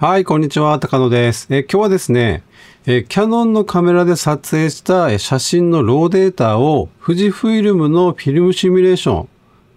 はい、こんにちは。高野です。え今日はですね、えキャノンのカメラで撮影した写真のローデータを富士フイルムのフィルムシミュレーション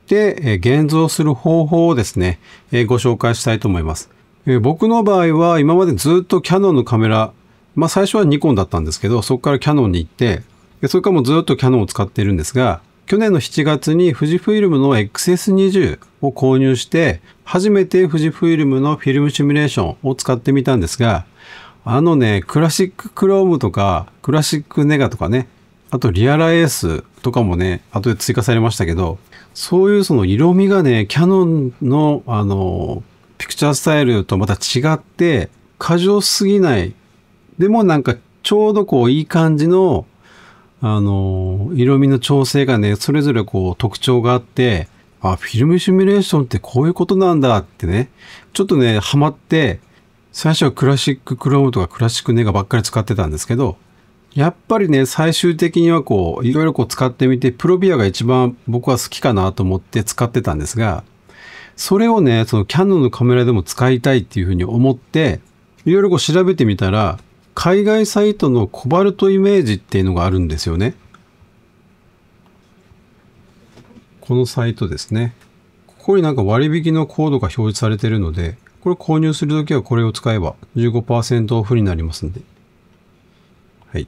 で現像する方法をですね、えご紹介したいと思います。え僕の場合は今までずっとキャノンのカメラ、まあ最初はニコンだったんですけど、そこからキャノンに行って、それからもずっとキャノンを使っているんですが、去年の7月に富士フイルムの XS20 を購入して、初めて富士フイルムのフィルムシミュレーションを使ってみたんですが、あのね、クラシッククロームとか、クラシックネガとかね、あとリアラエースとかもね、後で追加されましたけど、そういうその色味がね、キャノンのあの、ピクチャースタイルとまた違って、過剰すぎない。でもなんかちょうどこういい感じのあの、色味の調整がね、それぞれこう特徴があって、あ、フィルムシミュレーションってこういうことなんだってね、ちょっとね、ハマって、最初はクラシッククロームとかクラシックネガばっかり使ってたんですけど、やっぱりね、最終的にはこう、いろいろこう使ってみて、プロビアが一番僕は好きかなと思って使ってたんですが、それをね、そのキャノンのカメラでも使いたいっていうふうに思って、いろいろこう調べてみたら、海外サイトのコバルトイメージっていうのがあるんですよね。このサイトですね。ここになんか割引のコードが表示されているので、これ購入するときはこれを使えば15%オフになりますんで。はい。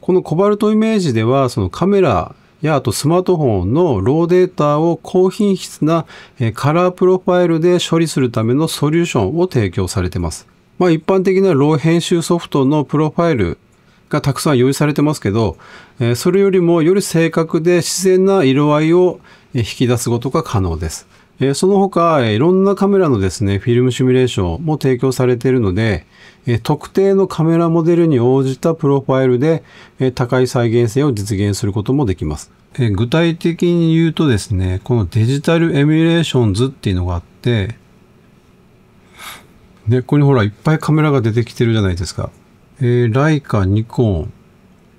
このコバルトイメージでは、そのカメラやあとスマートフォンのローデータを高品質なカラープロファイルで処理するためのソリューションを提供されてます。まあ、一般的なロー編集ソフトのプロファイルがたくさん用意されてますけど、えそれよりもより正確で自然な色合いを引き出すことが可能です。えその他、いろんなカメラのですね、フィルムシミュレーションも提供されているので、え特定のカメラモデルに応じたプロファイルで、え高い再現性を実現することもできます、え具体的に言うとですね、このデジタルエミュレーションズっていうのがあって、で、ここにほら、いっぱいカメラが出てきてるじゃないですか。えー、ライカ、ニコン、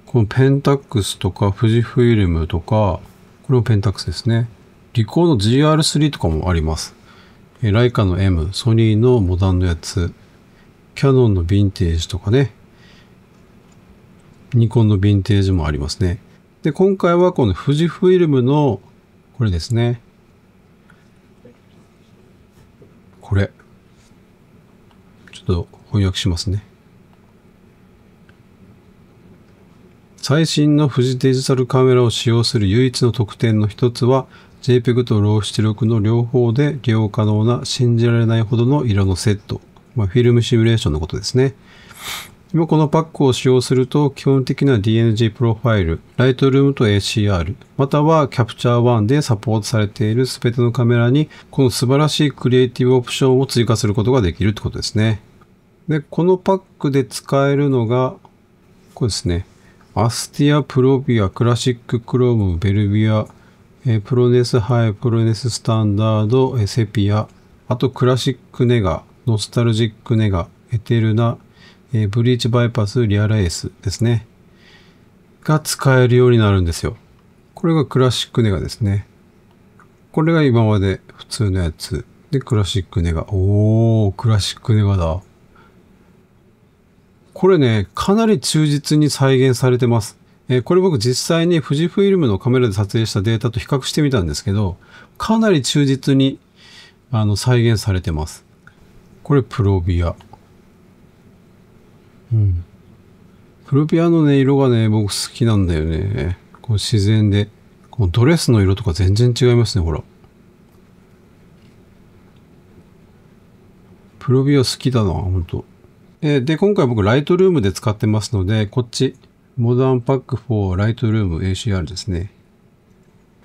このペンタックスとか、富士フイルムとか、これもペンタックスですね。リコーの GR3 とかもあります。えー、ライカの M、ソニーのモダンのやつ、キャノンのヴィンテージとかね、ニコンのヴィンテージもありますね。で、今回はこの富士フイルムの、これですね。これ。ちょっと翻訳しますね。最新の富士デジタルカメラを使用する唯一の特典の一つは JPEG と RAW 出力の両方で利用可能な信じられないほどの色のセット。まあ、フィルムシミュレーションのことですね。今このパックを使用すると基本的な DNG プロファイル、Lightroom と ACR、または Capture One でサポートされている全てのカメラにこの素晴らしいクリエイティブオプションを追加することができるってことですね。で、このパックで使えるのが、これですね。アスティア、プロビア、クラシック、クローム、ベルビア、えプロネスハイ、プロネススタンダード、えセピア、あとクラシックネガ、ノスタルジックネガ、エテルナ、えブリーチバイパス、リアラエスですね。が使えるようになるんですよ。これがクラシックネガですね。これが今まで普通のやつ。で、クラシックネガ。おー、クラシックネガだ。これね、かなり忠実に再現されてます。えこれ僕実際に富士フイルムのカメラで撮影したデータと比較してみたんですけど、かなり忠実にあの再現されてます。これプロビア。うん。プロビアのね、色がね、僕好きなんだよね。こう自然で。こうドレスの色とか全然違いますね、ほら。プロビア好きだな、ほんと。えー、で、今回僕、ライトルームで使ってますので、こっち、モダンパック4ライトルーム ACR ですね。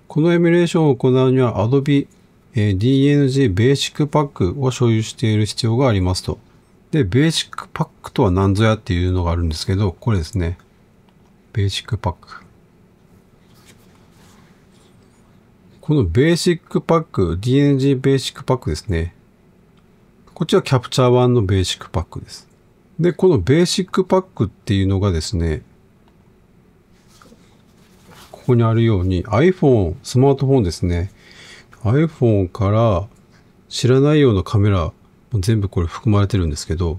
このエミュレーションを行うには Adobe、えー、DNG Basic Pack を所有している必要がありますと。で、Basic Pack とは何ぞやっていうのがあるんですけど、これですね。Basic Pack。この Basic Pack、DNG Basic Pack ですね。こっちはキャプチャー版の Basic Pack です。で、このベーシックパックっていうのがですね、ここにあるように iPhone、スマートフォンですね。iPhone から知らないようなカメラ、全部これ含まれてるんですけど、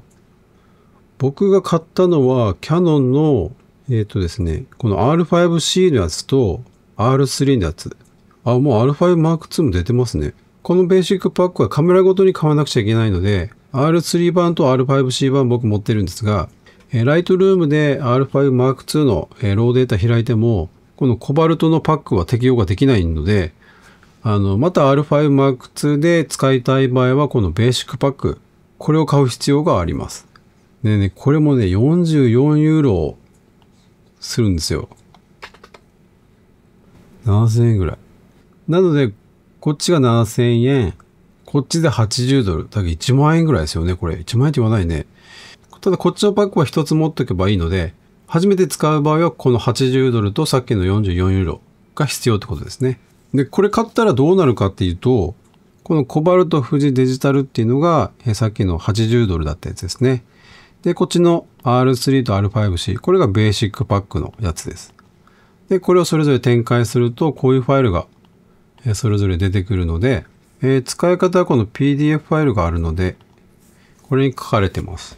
僕が買ったのはキヤノンの、えっ、ー、とですね、この R5C のやつと R3 のやつ。あ、もう R5M2 も出てますね。このベーシックパックはカメラごとに買わなくちゃいけないので、R3 版と R5C 版僕持ってるんですが、えイ Lightroom で R5M2 の、えローデータ開いても、このコバルトのパックは適用ができないので、あの、また R5M2 で使いたい場合は、このベーシックパック、これを買う必要があります。でね、これもね、44ユーロするんですよ。7000円ぐらい。なので、こっちが7000円。こっちで80ドル。だけど1万円ぐらいですよね、これ。1万円って言わないね。ただこっちのパックは1つ持っておけばいいので、初めて使う場合はこの80ドルとさっきの44ユーロが必要ってことですね。で、これ買ったらどうなるかっていうと、このコバルト富士デジタルっていうのが、えさっきの80ドルだったやつですね。で、こっちの R3 と R5C、これがベーシックパックのやつです。で、これをそれぞれ展開すると、こういうファイルがそれぞれ出てくるので、えー、使い方はこの PDF ファイルがあるので、これに書かれてます。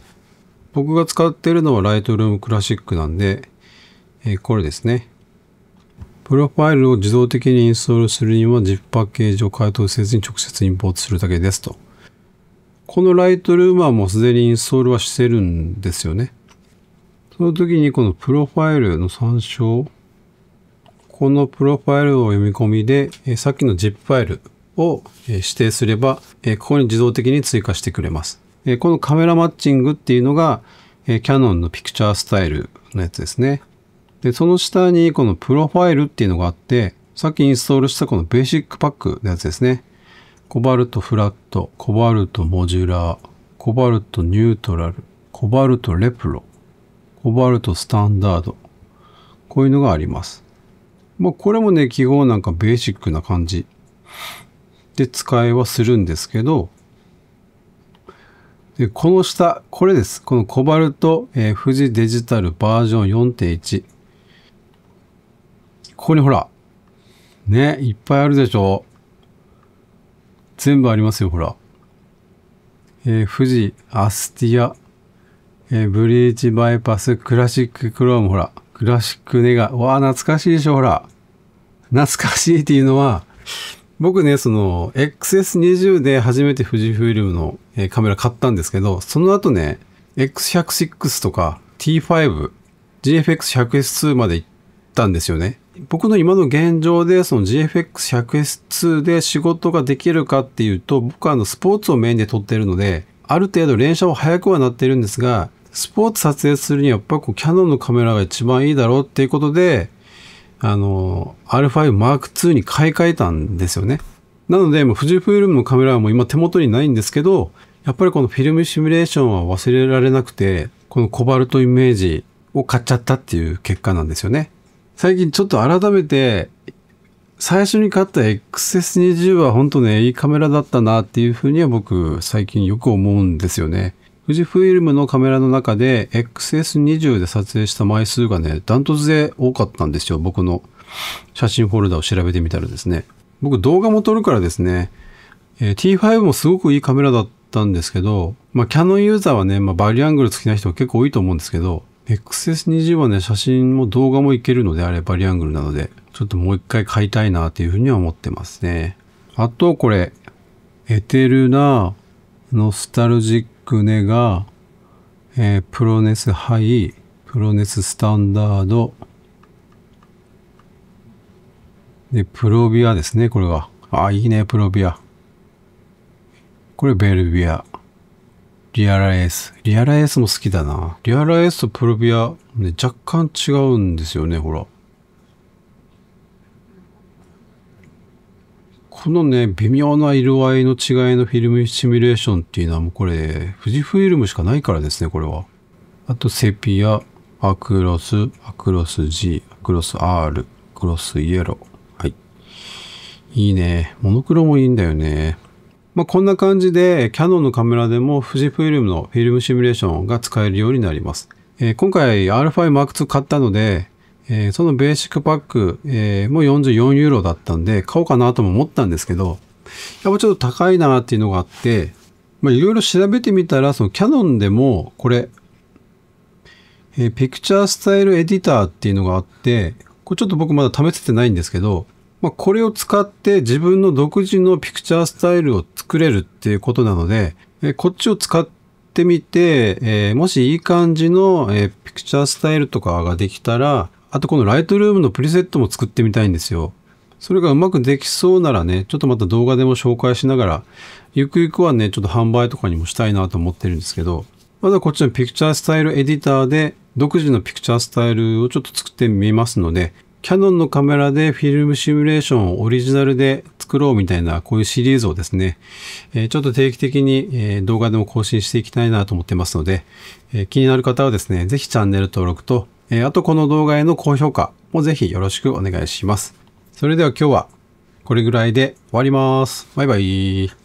僕が使っているのは Lightroom Classic なんで、えー、これですね。プロファイルを自動的にインストールするには ZIP パッケージを解凍せずに直接インポートするだけですと。この Lightroom はもうすでにインストールはしてるんですよね。その時にこのプロファイルの参照、このプロファイルを読み込みで、えー、さっきの ZIP ファイルを指定すれば、ここに自動的に追加してくれます。このカメラマッチングっていうのが、キャノンのピクチャースタイルのやつですね。で、その下にこのプロファイルっていうのがあって、さっきインストールしたこのベーシックパックのやつですね。コバルトフラット、コバルトモジュラー、コバルトニュートラル、コバルトレプロ、コバルトスタンダード。こういうのがあります。まあ、これもね、記号なんかベーシックな感じで使いはするんですけど、でこの下、これです。このコバルト、えー、富士デジタルバージョン4.1。ここにほら、ね、いっぱいあるでしょ。全部ありますよ、ほら。えー、富士、アスティア、えー、ブリーチバイパス、クラシッククローム、ほら。クラシックネガ。わあ、懐かしいでしょ、ほら。懐かしいっていうのは、僕ね、その XS20 で初めて富士フィルムのカメラ買ったんですけど、その後ね、X106 とか T5、GFX100S2 まで行ったんですよね。僕の今の現状でその GFX100S2 で仕事ができるかっていうと、僕はあのスポーツをメインで撮ってるので、ある程度連射は早くはなってるんですが、スポーツ撮影するにはやっぱこうキャノンのカメラが一番いいだろうっていうことで、あの、R5 Mark II に買い替えたんですよね。なので、富士フイルムのカメラはも今手元にないんですけど、やっぱりこのフィルムシミュレーションは忘れられなくて、このコバルトイメージを買っちゃったっていう結果なんですよね。最近ちょっと改めて、最初に買った XS20 は本当ね、いいカメラだったなっていうふうには僕最近よく思うんですよね。富士フイルムのカメラの中で XS20 で撮影した枚数がね、ダントツで多かったんですよ。僕の写真フォルダを調べてみたらですね。僕動画も撮るからですね、えー、T5 もすごくいいカメラだったんですけど、まあ、キャノンユーザーはね、まあ、バリアングル好きな人結構多いと思うんですけど、XS20 はね、写真も動画もいけるので、あれバリアングルなので、ちょっともう一回買いたいなっていうふうには思ってますね。あと、これ、エテルなノスタルジックネが、えー、プロネスハイ、プロネススタンダード、で、プロビアですね、これは。あ、いいね、プロビア。これ、ベルビア。リアラエース。リアラエースも好きだな。リアラエースとプロビア、ね、若干違うんですよね、ほら。このね、微妙な色合いの違いのフィルムシミュレーションっていうのはもうこれ、富士フィルムしかないからですね、これは。あと、セピア、アクロス、アクロス G、アクロス R、アクロスイエロー。はい。いいね。モノクロもいいんだよね。まあ、こんな感じで、キャノンのカメラでも富士フィルムのフィルムシミュレーションが使えるようになります。えー、今回 r 5 m a r k II 買ったので、えー、そのベーシックパック、えー、もう44ユーロだったんで、買おうかなとも思ったんですけど、やっぱちょっと高いなっていうのがあって、まあ、いろいろ調べてみたら、そのキャノンでも、これ、えー、ピクチャースタイルエディターっていうのがあって、これちょっと僕まだ試せてないんですけど、まあ、これを使って自分の独自のピクチャースタイルを作れるっていうことなので、えー、こっちを使ってみて、えー、もしいい感じの、えー、ピクチャースタイルとかができたら、あとこのライトルームのプリセットも作ってみたいんですよ。それがうまくできそうならね、ちょっとまた動画でも紹介しながら、ゆくゆくはね、ちょっと販売とかにもしたいなと思ってるんですけど、まだこっちのピクチャースタイルエディターで、独自のピクチャースタイルをちょっと作ってみますので、キャノンのカメラでフィルムシミュレーションをオリジナルで作ろうみたいな、こういうシリーズをですね、えちょっと定期的に、え動画でも更新していきたいなと思ってますので、え気になる方はですね、ぜひチャンネル登録とえー、あとこの動画への高評価もぜひよろしくお願いします。それでは今日はこれぐらいで終わります。バイバイ。